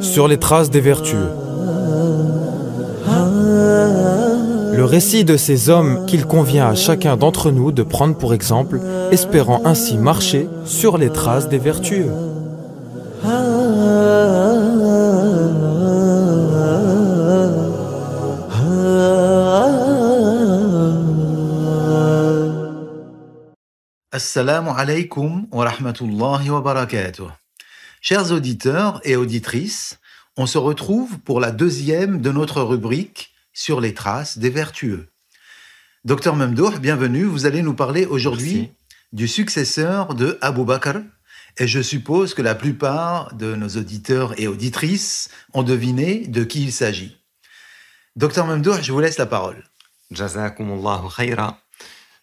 Sur les traces des vertueux. Le récit de ces hommes qu'il convient à chacun d'entre nous de prendre pour exemple, espérant ainsi marcher sur les traces des vertueux. Assalamu alaikum wa rahmatullahi wa barakatuh. Chers auditeurs et auditrices, on se retrouve pour la deuxième de notre rubrique sur les traces des vertueux. Docteur Mamdouh, bienvenue. Vous allez nous parler aujourd'hui du successeur de Abu Bakr. Et je suppose que la plupart de nos auditeurs et auditrices ont deviné de qui il s'agit. Docteur Mamdouh, je vous laisse la parole.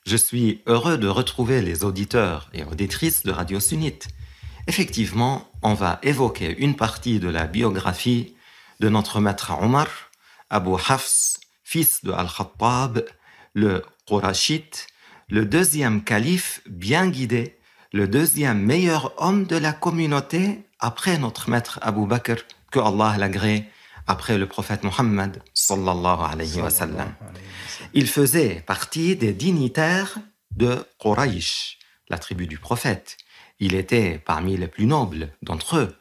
Je suis heureux de retrouver les auditeurs et auditrices de Radio Sunnite. Effectivement, on va évoquer une partie de la biographie de notre maître Omar, Abu Hafs, fils de Al-Khattab, le Qurashit, le deuxième calife bien guidé, le deuxième meilleur homme de la communauté après notre maître Abu Bakr, que Allah l'agrée après le prophète Mohammed sallallahu alayhi wa Il faisait partie des dignitaires de Quraysh, la tribu du prophète. Il était parmi les plus nobles d'entre eux.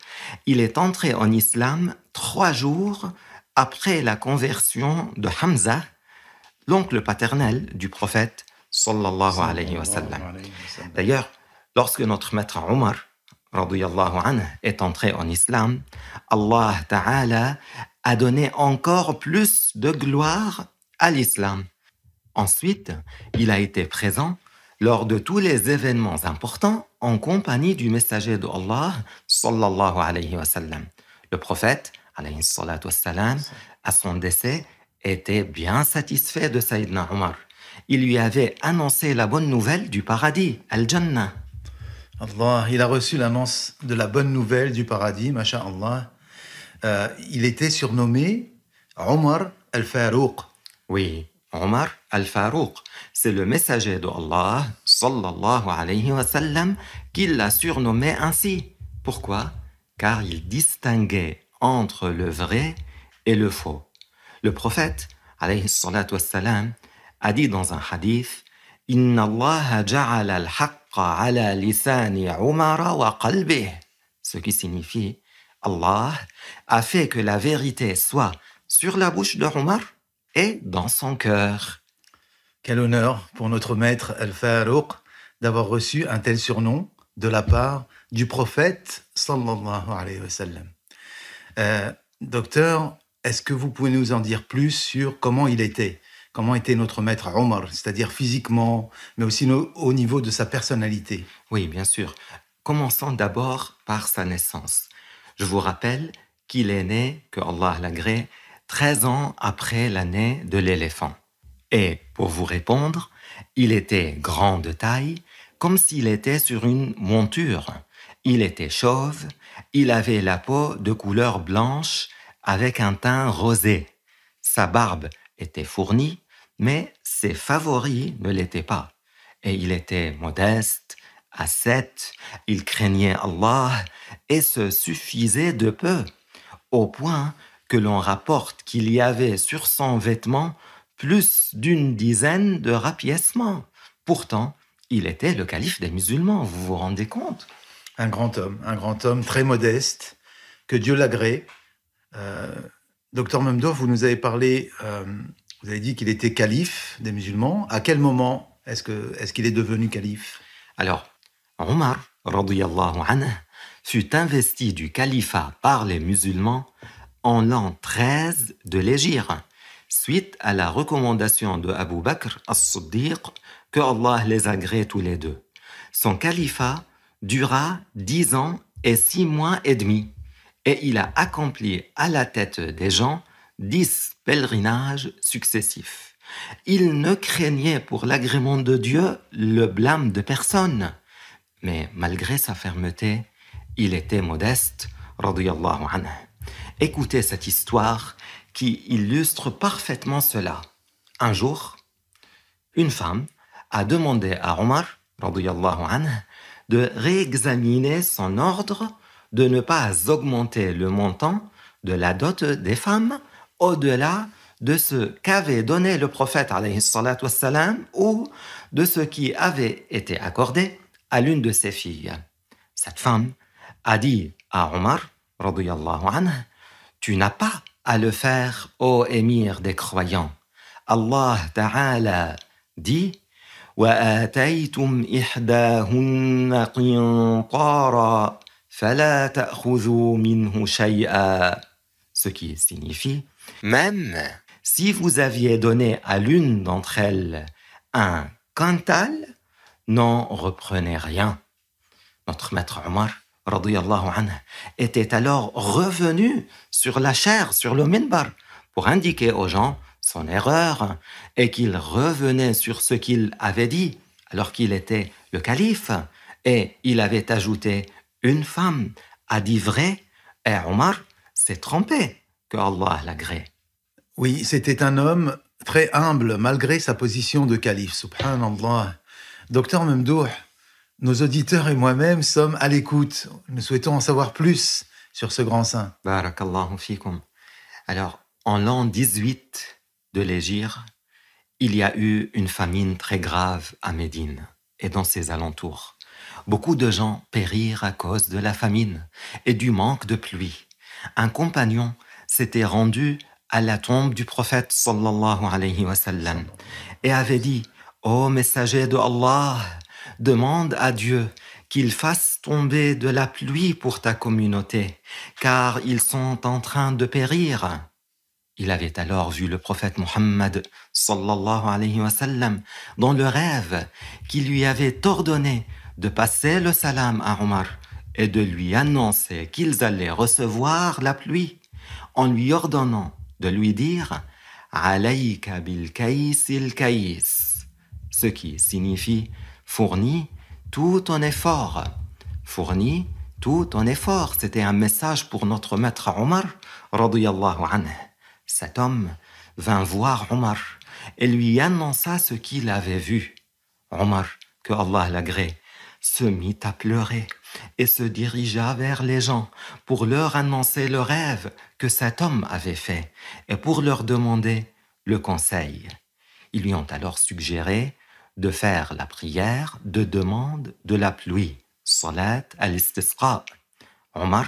Il est entré en islam trois jours après la conversion de Hamza, l'oncle paternel du prophète sallallahu alayhi wa D'ailleurs, lorsque notre maître Omar, est entré en islam, Allah Ta'ala a donné encore plus de gloire à l'islam. Ensuite, il a été présent lors de tous les événements importants en compagnie du messager de Allah, sallallahu alayhi wa sallam. Le prophète, alayhi salatu wassalam, à son décès, était bien satisfait de Sayyidina Omar. Il lui avait annoncé la bonne nouvelle du paradis, Al-Jannah. Allah, il a reçu l'annonce de la bonne nouvelle du paradis, masha'Allah. Euh, il était surnommé Omar al-Farouq. Oui, Omar al-Farouq. C'est le messager de Allah, sallallahu alayhi wa sallam, qui l'a surnommé ainsi. Pourquoi Car il distinguait entre le vrai et le faux. Le prophète, alayhi salatu wassalam, a dit dans un hadith Inna Allah ja'ala al-haqqa ala lisani Umara wa qalbih. Ce qui signifie Allah a fait que la vérité soit sur la bouche de Omar et dans son cœur. Quel honneur pour notre maître Al-Farouq d'avoir reçu un tel surnom de la part du prophète sallallahu alayhi wa sallam. Euh, docteur, est-ce que vous pouvez nous en dire plus sur comment il était Comment était notre maître Omar, c'est-à-dire physiquement, mais aussi au niveau de sa personnalité Oui, bien sûr. Commençons d'abord par sa naissance. Je vous rappelle qu'il est né, que Allah l'agrée, 13 ans après l'année de l'éléphant. Et pour vous répondre, il était grand de taille, comme s'il était sur une monture. Il était chauve, il avait la peau de couleur blanche avec un teint rosé. Sa barbe était fournie, mais ses favoris ne l'étaient pas. Et il était modeste, à sept, il craignait Allah et se suffisait de peu, au point que l'on rapporte qu'il y avait sur son vêtement plus d'une dizaine de rapiècements. Pourtant, il était le calife des musulmans, vous vous rendez compte Un grand homme, un grand homme très modeste, que Dieu l'agrée. Euh, docteur Memdov, vous nous avez parlé, euh, vous avez dit qu'il était calife des musulmans. À quel moment est-ce qu'il est, est devenu calife Alors, Omar radiallahu anhu, fut investi du califat par les musulmans en l'an 13 de l'Égypte, suite à la recommandation de Abu Bakr as-Siddiq, que Allah les agrée tous les deux. Son califat dura dix ans et six mois et demi, et il a accompli à la tête des gens dix pèlerinages successifs. Il ne craignait pour l'agrément de Dieu le blâme de personne. Mais malgré sa fermeté, il était modeste, Écoutez cette histoire qui illustre parfaitement cela. Un jour, une femme a demandé à Omar, de réexaminer son ordre de ne pas augmenter le montant de la dot des femmes au-delà de ce qu'avait donné le prophète ou de ce qui avait été accordé à l'une de ses filles. Cette femme a dit à Omar, tu n'as pas à le faire, ô émir des croyants. Allah Ta'ala dit ce qui signifie même si vous aviez donné à l'une d'entre elles un quintal n'en reprenait rien. Notre maître Omar était alors revenu sur la chair, sur le minbar, pour indiquer aux gens son erreur et qu'il revenait sur ce qu'il avait dit alors qu'il était le calife et il avait ajouté une femme à dit vrai et Omar s'est trompé, que Allah l'agrée. Oui, c'était un homme très humble malgré sa position de calife, subhanallah. Docteur Mamdouh, nos auditeurs et moi-même sommes à l'écoute. Nous souhaitons en savoir plus sur ce grand saint. Barakallahu fikum. Alors, en l'an 18 de l'Égir, il y a eu une famine très grave à Médine et dans ses alentours. Beaucoup de gens périrent à cause de la famine et du manque de pluie. Un compagnon s'était rendu à la tombe du prophète sallallahu alayhi wa sallam et avait dit Ô messager de Allah, demande à Dieu qu'il fasse tomber de la pluie pour ta communauté, car ils sont en train de périr. Il avait alors vu le prophète Muhammad sallallahu alayhi wa sallam dans le rêve qui lui avait ordonné de passer le salam à Omar et de lui annoncer qu'ils allaient recevoir la pluie en lui ordonnant de lui dire Alayka bil il ce qui signifie fourni tout en effort. fourni tout en effort. C'était un message pour notre maître Omar, Cet homme vint voir Omar et lui annonça ce qu'il avait vu. Omar, que Allah l'agrée, se mit à pleurer et se dirigea vers les gens pour leur annoncer le rêve que cet homme avait fait et pour leur demander le conseil. Ils lui ont alors suggéré de faire la prière de demande de la pluie, salat al-istisqa. Omar,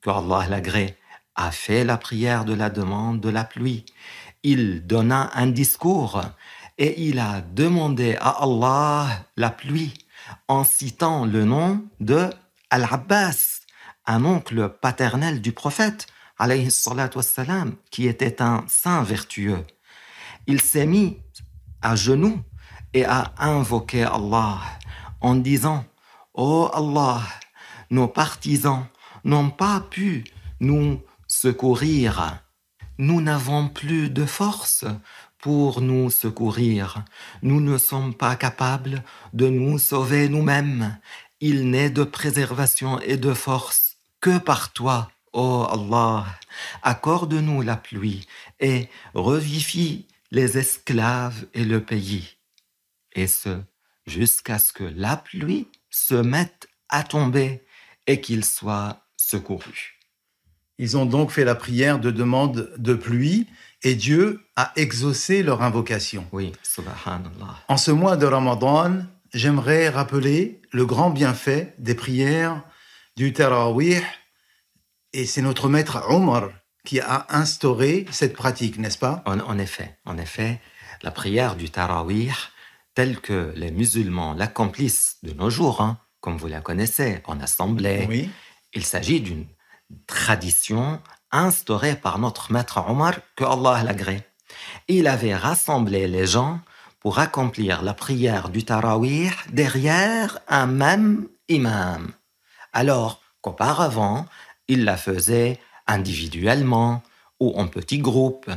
que Allah l'agrée, a fait la prière de la demande de la pluie. Il donna un discours et il a demandé à Allah la pluie en citant le nom de Al-Abbas, un oncle paternel du prophète, qui était un saint vertueux. Il s'est mis à genoux et a invoqué Allah en disant Ô Allah, nos partisans n'ont pas pu nous secourir. Nous n'avons plus de force pour nous secourir. Nous ne sommes pas capables de nous sauver nous-mêmes. Il n'est de préservation et de force que par toi, ô Allah. Accorde-nous la pluie et revifie les esclaves et le pays et ce, jusqu'à ce que la pluie se mette à tomber et qu'ils soient secourus. Ils ont donc fait la prière de demande de pluie et Dieu a exaucé leur invocation. Oui, subhanallah. En ce mois de Ramadan, j'aimerais rappeler le grand bienfait des prières du Tarawih et c'est notre maître Omar qui a instauré cette pratique, n'est-ce pas en, effet, en effet, la prière du Tarawih tel que les musulmans l'accomplissent de nos jours, hein, comme vous la connaissez, en assemblée. Il s'agit d'une tradition instaurée par notre maître Omar, que Allah l'agrée. Il avait rassemblé les gens pour accomplir la prière du Tarawih derrière un même imam, alors qu'auparavant, il la faisait individuellement ou en petits groupes.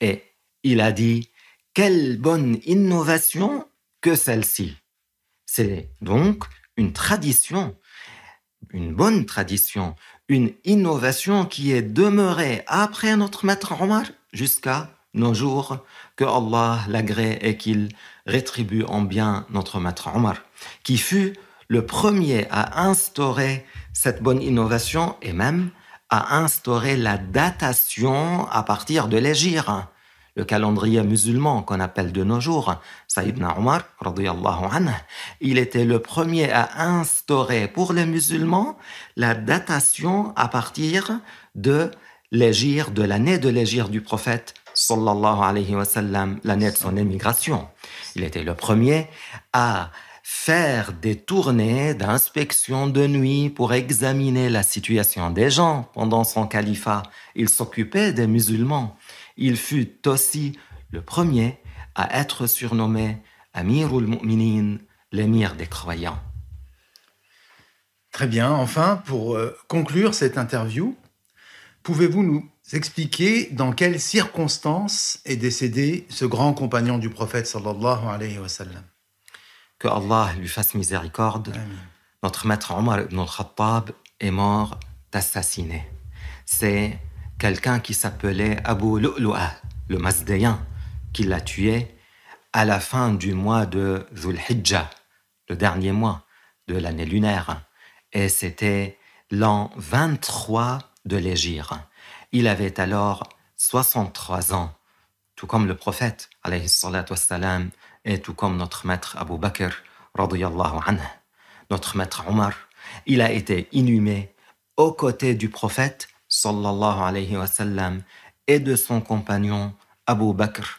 Et il a dit, quelle bonne innovation que celle-ci. C'est donc une tradition, une bonne tradition, une innovation qui est demeurée après notre maître Omar jusqu'à nos jours, que Allah l'agrée et qu'il rétribue en bien notre maître Omar, qui fut le premier à instaurer cette bonne innovation et même à instaurer la datation à partir de l'égir le calendrier musulman qu'on appelle de nos jours, Saïdna Omar, il était le premier à instaurer pour les musulmans la datation à partir de l'égir, de l'année de l'égir du prophète, sallallahu l'année de son émigration. Il était le premier à faire des tournées d'inspection de nuit pour examiner la situation des gens pendant son califat. Il s'occupait des musulmans. Il fut aussi le premier à être surnommé Amirul Mu'minin, l'émir des croyants. Très bien. Enfin, pour euh, conclure cette interview, pouvez-vous nous expliquer dans quelles circonstances est décédé ce grand compagnon du prophète alayhi wa sallam Que Allah lui fasse miséricorde. Notre maître Omar ibn al-Khattab est mort assassiné. C'est quelqu'un qui s'appelait Abu Lu'lu'a, le Mazdéen, qui l'a tué à la fin du mois de Zulhijjah, le dernier mois de l'année lunaire. Et c'était l'an 23 de l'Égir. Il avait alors 63 ans, tout comme le prophète, wassalam, et tout comme notre maître Abu Bakr, radiyallahu anhu, notre maître Omar. Il a été inhumé aux côtés du prophète sallallahu alayhi wa sallam, et de son compagnon Abu Bakr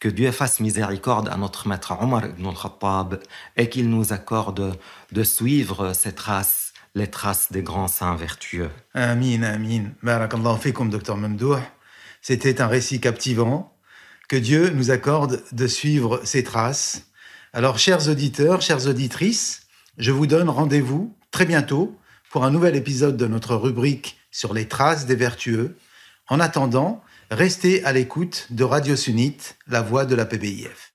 Que Dieu fasse miséricorde à notre maître Omar ibn al-Khattab et qu'il nous accorde de suivre ses traces, les traces des grands saints vertueux. Amin, amin. Barakallahu fikum, docteur Mamdouh. C'était un récit captivant. Que Dieu nous accorde de suivre ses traces. Alors, chers auditeurs, chères auditrices, je vous donne rendez-vous très bientôt pour un nouvel épisode de notre rubrique sur les traces des vertueux. En attendant, restez à l'écoute de Radio Sunnite, la voix de la PBIF.